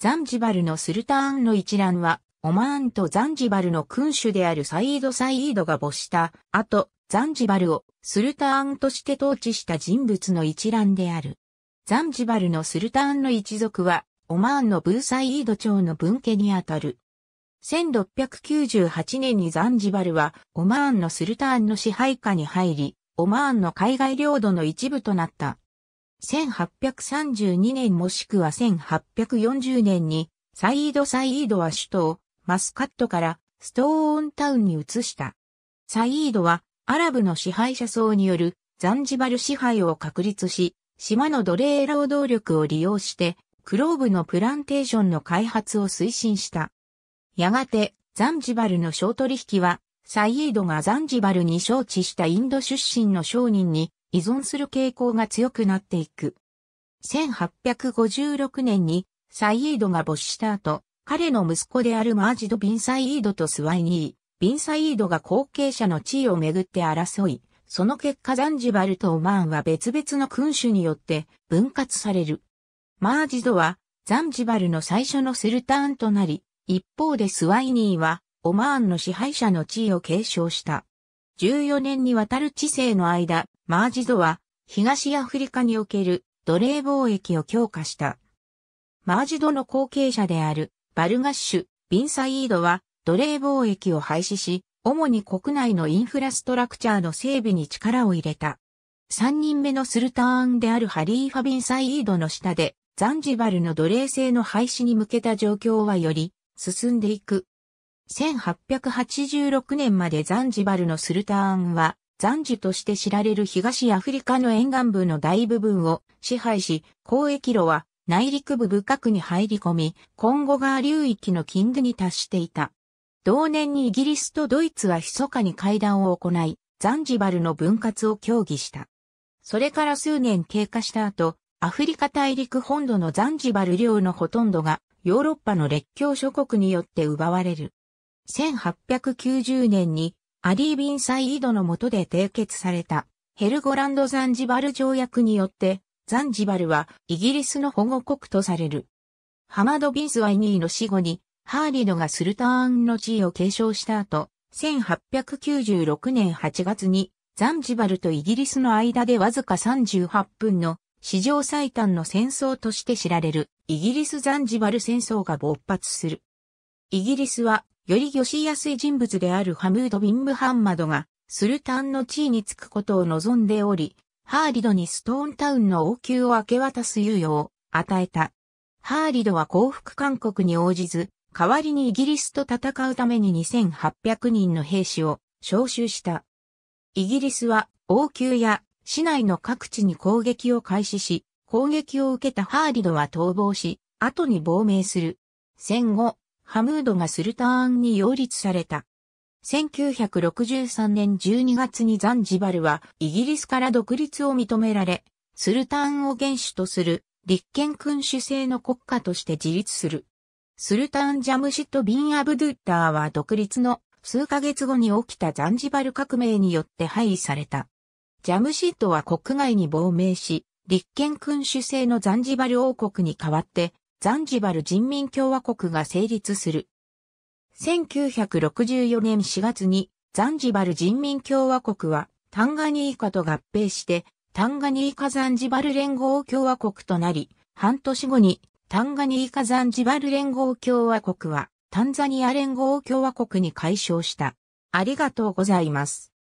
ザンジバルのスルターンの一覧は、オマーンとザンジバルの君主であるサイード・サイードが没した後、ザンジバルをスルターンとして統治した人物の一覧である。ザンジバルのスルターンの一族は、オマーンのブーサイード朝の分家にあたる。1698年にザンジバルはオマーンのスルターンの支配下に入り、オマーンの海外領土の一部となった。1832年もしくは1840年に、サイード・サイードは首都マスカットからストーンタウンに移した。サイードはアラブの支配者層によるザンジバル支配を確立し、島の奴隷労働力を利用して、クローブのプランテーションの開発を推進した。やがて、ザンジバルの商取引は、サイードがザンジバルに招致したインド出身の商人に依存する傾向が強くなっていく。1856年にサイードが没した後、彼の息子であるマージド・ビン・サイードとスワイニー、ビン・サイードが後継者の地位をめぐって争い、その結果ザンジバルとオマーンは別々の君主によって分割される。マージドはザンジバルの最初のスルターンとなり、一方でスワイニーはオマーンの支配者の地位を継承した。14年にわたる知性の間、マージドは、東アフリカにおける奴隷貿易を強化した。マージドの後継者であるバルガッシュ、ビンサイードは奴隷貿易を廃止し、主に国内のインフラストラクチャーの整備に力を入れた。三人目のスルターンであるハリーファ・ビンサイードの下で、ザンジバルの奴隷制の廃止に向けた状況はより進んでいく。1886年までザンジバルのスルターンは残樹として知られる東アフリカの沿岸部の大部分を支配し、交易路は内陸部深くに入り込み、コンゴ川流域の近部に達していた。同年にイギリスとドイツは密かに会談を行い、ザンジバルの分割を協議した。それから数年経過した後、アフリカ大陸本土のザンジバル領のほとんどがヨーロッパの列強諸国によって奪われる。1890年にアリー・ビン・サイードの下で締結されたヘルゴランド・ザンジバル条約によって、ザンジバルはイギリスの保護国とされる。ハマド・ビンスワイニーの死後に、ハーリドがスルターンの地位を継承した後、1896年8月に、ザンジバルとイギリスの間でわずか38分の史上最短の戦争として知られるイギリス・ザンジバル戦争が勃発する。イギリスはより寄しやすい人物であるハムード・ビン・ムハンマドが、スルタンの地位につくことを望んでおり、ハーリドにストーンタウンの王宮を明け渡す猶予を与えた。ハーリドは降伏勧告に応じず、代わりにイギリスと戦うために2800人の兵士を招集した。イギリスは王宮や市内の各地に攻撃を開始し、攻撃を受けたハーリドは逃亡し、後に亡命する。戦後、ハムードがスルターンに擁立された。1963年12月にザンジバルはイギリスから独立を認められ、スルターンを元首とする立憲君主制の国家として自立する。スルターン・ジャムシット・ビン・アブドゥッターは独立の数ヶ月後に起きたザンジバル革命によって廃位された。ジャムシットは国外に亡命し、立憲君主制のザンジバル王国に代わってザンジバル人民共和国が成立する。1964年4月にザンジバル人民共和国はタンガニーカと合併してタンガニーカザンジバル連合共和国となり、半年後にタンガニーカザンジバル連合共和国はタンザニア連合共和国に解消した。ありがとうございます。